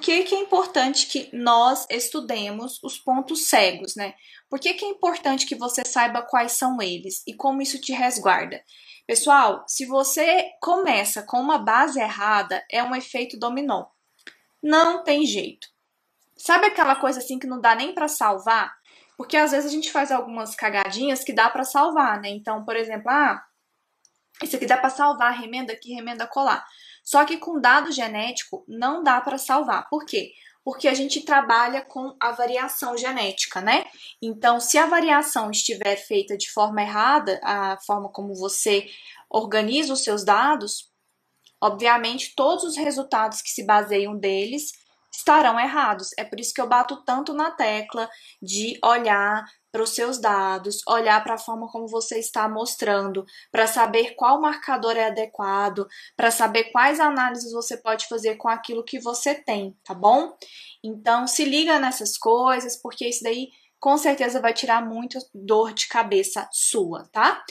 que, que é importante que nós estudemos os pontos cegos, né? Por que, que é importante que você saiba quais são eles e como isso te resguarda? Pessoal, se você começa com uma base errada, é um efeito dominó. Não tem jeito. Sabe aquela coisa assim que não dá nem para salvar? Porque às vezes a gente faz algumas cagadinhas que dá para salvar, né? Então, por exemplo, ah, isso aqui dá para salvar, remenda aqui, remenda colar. Só que com dado genético não dá para salvar. Por quê? Porque a gente trabalha com a variação genética, né? Então, se a variação estiver feita de forma errada, a forma como você organiza os seus dados, obviamente todos os resultados que se baseiam deles estarão errados. É por isso que eu bato tanto na tecla de olhar para os seus dados, olhar para a forma como você está mostrando, para saber qual marcador é adequado, para saber quais análises você pode fazer com aquilo que você tem, tá bom? Então se liga nessas coisas, porque isso daí com certeza vai tirar muito dor de cabeça sua, tá?